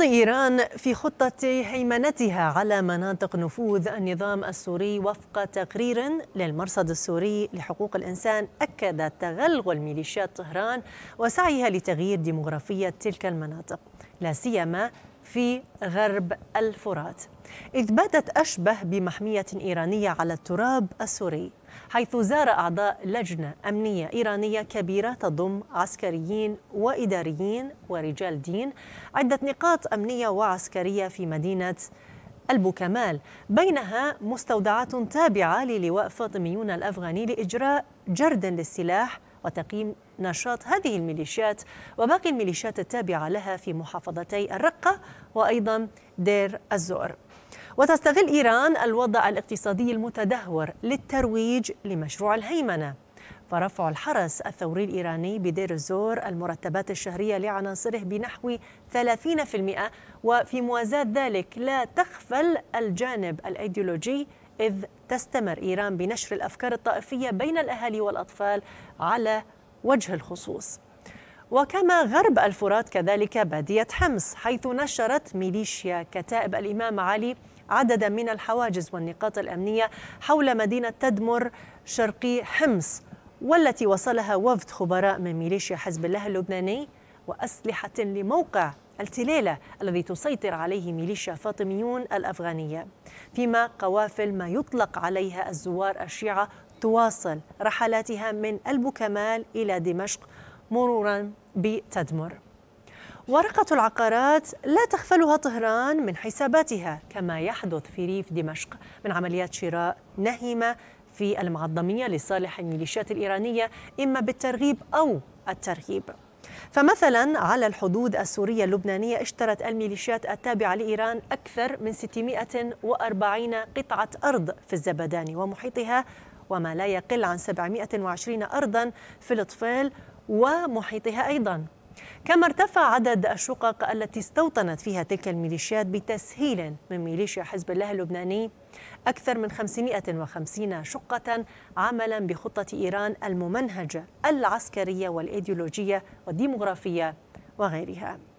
تمضي إيران في خطة هيمنتها على مناطق نفوذ النظام السوري وفق تقرير للمرصد السوري لحقوق الإنسان أكد تغلغل ميليشيات طهران وسعيها لتغيير ديموغرافية تلك المناطق لا سيما في غرب الفرات إذ باتت أشبه بمحمية إيرانية على التراب السوري حيث زار أعضاء لجنة أمنية إيرانية كبيرة تضم عسكريين وإداريين ورجال دين عدة نقاط أمنية وعسكرية في مدينة البوكمال بينها مستودعات تابعة للواء فاطميون الأفغاني لإجراء جرد للسلاح وتقييم نشاط هذه الميليشيات وباقي الميليشيات التابعة لها في محافظتي الرقة وأيضا دير الزور وتستغل إيران الوضع الاقتصادي المتدهور للترويج لمشروع الهيمنة فرفع الحرس الثوري الإيراني بدير الزور المرتبات الشهرية لعناصره بنحو 30% وفي موازاة ذلك لا تخفل الجانب الأيديولوجي إذ تستمر إيران بنشر الأفكار الطائفية بين الأهالي والأطفال على وجه الخصوص وكما غرب الفرات كذلك بادية حمص حيث نشرت ميليشيا كتائب الإمام علي عددا من الحواجز والنقاط الأمنية حول مدينة تدمر شرقي حمص والتي وصلها وفد خبراء من ميليشيا حزب الله اللبناني وأسلحة لموقع التليلة الذي تسيطر عليه ميليشيا فاطميون الأفغانية فيما قوافل ما يطلق عليها الزوار الشيعة تواصل رحلاتها من البوكمال إلى دمشق مرورا بتدمر ورقة العقارات لا تغفلها طهران من حساباتها كما يحدث في ريف دمشق من عمليات شراء نهمة في المعظمية لصالح الميليشيات الإيرانية إما بالترغيب أو الترهيب فمثلا على الحدود السورية اللبنانية اشترت الميليشيات التابعة لإيران أكثر من 640 قطعة أرض في الزبدان ومحيطها وما لا يقل عن 720 أرضا في الطفيل ومحيطها أيضا كما ارتفع عدد الشقق التي استوطنت فيها تلك الميليشيات بتسهيل من ميليشيا حزب الله اللبناني أكثر من 550 شقة عملا بخطة إيران الممنهجة العسكرية والإيديولوجية والديمغرافية وغيرها